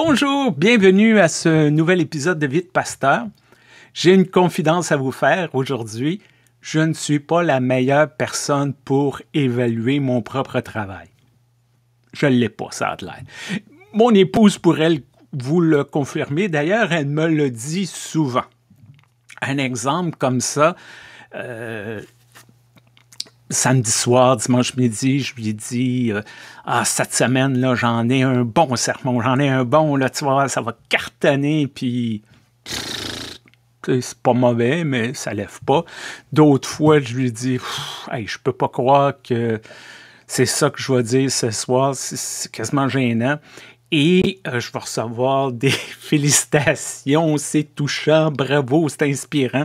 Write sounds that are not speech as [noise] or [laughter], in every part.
Bonjour, bienvenue à ce nouvel épisode de Vite Pasteur. J'ai une confidence à vous faire aujourd'hui. Je ne suis pas la meilleure personne pour évaluer mon propre travail. Je ne l'ai pas, ça a l'air. Mon épouse pourrait vous le confirmer. D'ailleurs, elle me le dit souvent. Un exemple comme ça, euh, samedi soir, dimanche midi, je lui dis euh, Ah, cette semaine, là, j'en ai un bon sermon, j'en ai un bon, là, tu vois, ça va cartonner, puis c'est pas mauvais, mais ça lève pas. D'autres fois, je lui dis hey, Je peux pas croire que c'est ça que je vais dire ce soir, c'est quasiment gênant. Et euh, je vais recevoir [laughs] des félicitations, c'est touchant, bravo, c'est inspirant.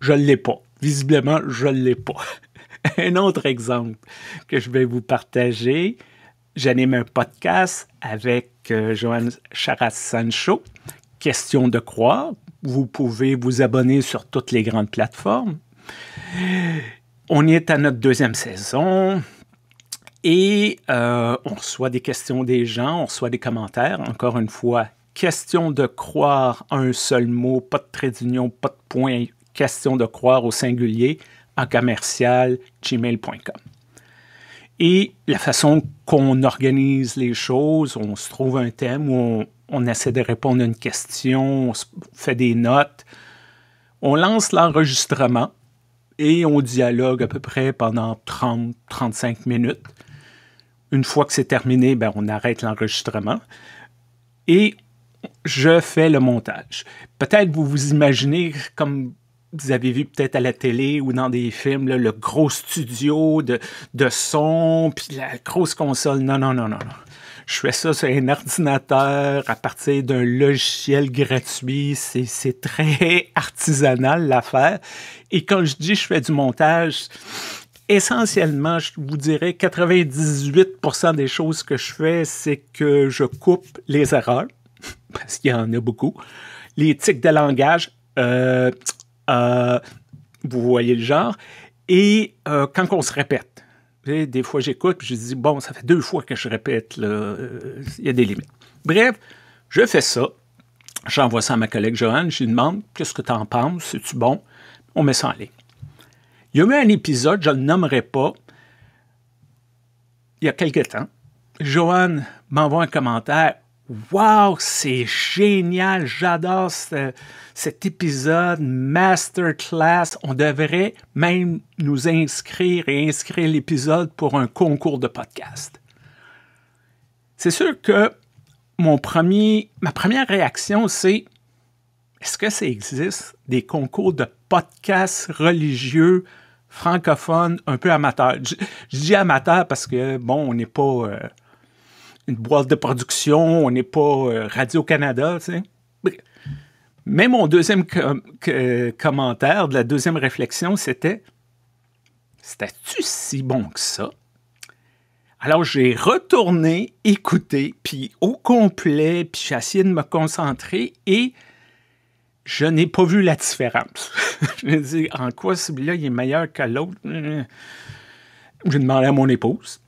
Je l'ai pas. Visiblement, je ne l'ai pas. [laughs] un autre exemple que je vais vous partager, j'anime un podcast avec euh, Johan Charas-Sancho, Question de croire. Vous pouvez vous abonner sur toutes les grandes plateformes. On est à notre deuxième saison et euh, on reçoit des questions des gens, on reçoit des commentaires. Encore une fois, question de croire un seul mot, pas de trait d'union, pas de point question de croire au singulier en commercial gmail.com. Et la façon qu'on organise les choses, on se trouve un thème où on, essaie de répondre à une question, on fait des notes, on lance l'enregistrement et on dialogue à peu près pendant 30-35 minutes. Une fois que c'est terminé, ben, on arrête l'enregistrement et je fais le montage. Peut-être vous vous imaginez comme vous avez vu peut-être à la télé ou dans des films, le gros studio de, de son, puis la grosse console. Non, non, non, non, Je fais ça sur un ordinateur à partir d'un logiciel gratuit. C'est très [laughs] artisanal l'affaire. Et quand je dis je fais du montage, essentiellement, je vous dirais 98% des choses que je fais, c'est que je coupe les erreurs, [laughs] parce qu'il y en a beaucoup, les tics de langage, euh, le genre, et euh, quand on se répète. des fois, j'écoute, je dis, bon, ça fait deux fois que je répète, euh, il y a des limites. Bref, je fais ça. J'envoie ça à ma collègue Joanne, je lui demande, qu'est-ce que tu en penses, c'est-tu bon? On met ça en ligne. Il y a eu un épisode, je ne nommerai pas, il y a quelques temps. Joanne m'envoie un commentaire. Wow, c'est génial, j'adore cet épisode masterclass. On devrait même nous inscrire et inscrire l'épisode pour un concours de podcast. C'est sûr que mon premier, ma première réaction, c'est est-ce que ça existe des concours de podcasts religieux francophones un peu amateurs? Je, dis amateurs parce que, bon, on n'est pas. Euh, boîte de production, on n'est pas euh, Radio-Canada, tu sais. Mais mon deuxième commentaire, de la deuxième réflexion, c'était C'était-tu si bon que ça? Alors j'ai retourné écouter, puis au complet, puis j'ai essayé de me concentrer et je n'ai pas vu la différence. [laughs] je me dis en quoi celui-là est meilleur que l'autre? J'ai demandé à mon épouse,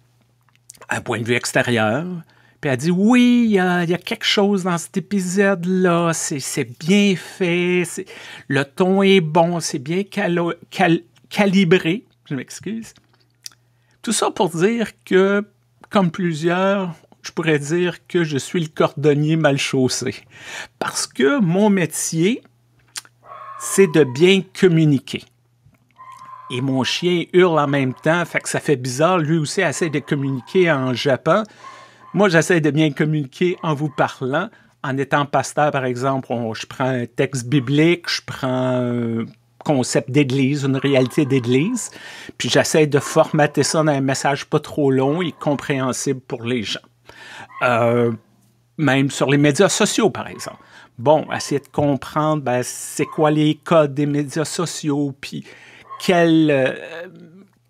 à un point de vue extérieur, elle a dit Oui, il y, a quelque chose dans cet épisode-là, c'est bien fait, le ton est bon, c'est bien calibré. Je m'excuse. Tout ça pour dire que, comme plusieurs, je pourrais dire que je suis le cordonnier mal chaussé. Parce que mon métier, c'est de bien communiquer. Et mon chien hurle en même temps, fait que ça fait bizarre. Lui aussi essaie de communiquer en japon. Moi, j'essaie de bien communiquer en vous parlant. En étant pasteur, par exemple, on, je prends un texte biblique, je prends un concept d'église, une réalité d'église, puis j'essaie de formater ça dans un message pas trop long et compréhensible pour les gens. Euh, même sur les médias sociaux, par exemple. Bon, essayer de comprendre ben, c'est quoi les codes des médias sociaux, puis quel, euh,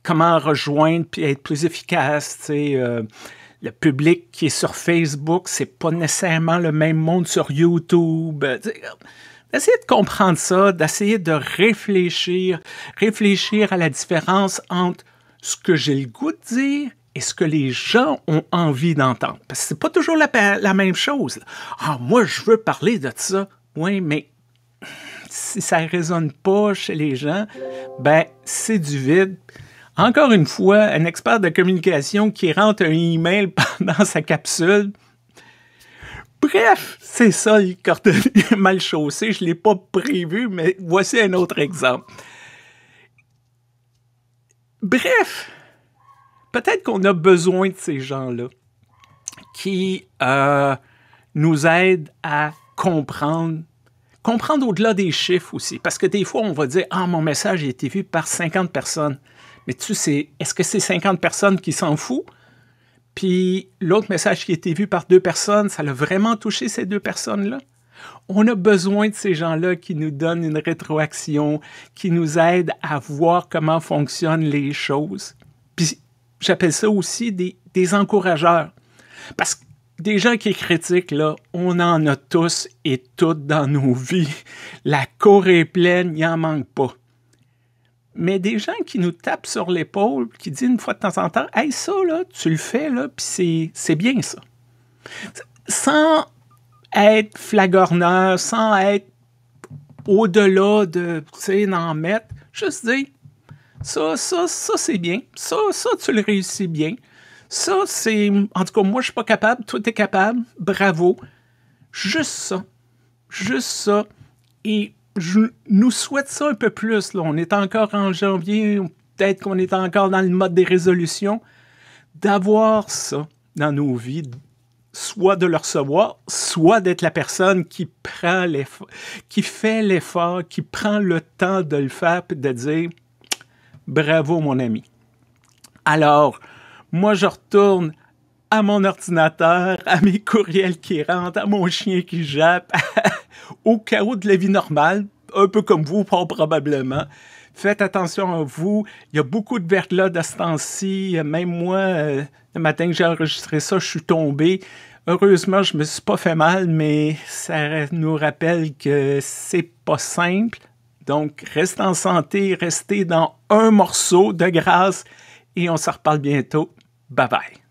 comment rejoindre, puis être plus efficace. Tu sais, euh, le public qui est sur Facebook, c'est pas nécessairement le même monde sur YouTube. Euh, d'essayer de comprendre ça, d'essayer de réfléchir, réfléchir à la différence entre ce que j'ai le goût de dire et ce que les gens ont envie d'entendre. Parce que c'est pas toujours la, même chose. Ah, moi, je veux parler de ça. Oui, mais si ça résonne pas chez les gens, ben, c'est du vide. Encore une fois, un expert de communication qui rentre un email [laughs] pendant sa capsule. Bref, c'est ça il est [laughs] mal chaussé. Je ne l'ai pas prévu, mais voici un autre exemple. Bref, peut-être qu'on a besoin de ces gens-là qui euh, nous aident à comprendre, comprendre au-delà des chiffres aussi. Parce que des fois, on va dire, ah, mon message a été vu par 50 personnes. Mais tu sais, est-ce que c'est 50 personnes qui s'en foutent? Puis l'autre message qui a été vu par deux personnes, ça l'a vraiment touché ces deux personnes-là? On a besoin de ces gens-là qui nous donnent une rétroaction, qui nous aident à voir comment fonctionnent les choses. Puis j'appelle ça aussi des, encourageurs. Parce que des gens qui critiquent, là, on en a tous et toutes dans nos [laughs] vies. La cour est pleine, il en manque pas mais des gens qui nous tapent sur l'épaule, qui disent une fois de temps en temps, Hey, ça, là, tu le fais, là, puis c'est bien ça. Sans être flagorneur, sans être au-delà de, tu sais, n'en mettre, juste dire, ça, ça, ça, c'est bien. Ça, ça, tu le réussis bien. Ça, c'est, en tout cas, moi, je suis pas capable, toi, tu es capable, bravo. Juste ça. Juste ça. Et je nous souhaite ça un peu plus. Là. On est encore en janvier, peut-être qu'on est encore dans le mode des résolutions. D'avoir ça dans nos vies, soit de le recevoir, soit d'être la personne qui prend l'effort, qui fait l'effort, qui prend le temps de le faire, puis de dire bravo mon ami. Alors, moi je retourne à mon ordinateur, à mes courriels qui rentrent, à mon chien qui jappe, [laughs] au chaos de la vie normale, un peu comme vous, probablement. Faites attention à vous. Il y a beaucoup de verglas de ce temps-ci. Même moi, euh, le matin que j'ai enregistré ça, je suis tombé. Heureusement, je me suis pas fait mal, mais ça nous rappelle que c'est pas simple. Donc, restez en santé, restez dans un morceau de grâce et on se reparle bientôt. Bye bye.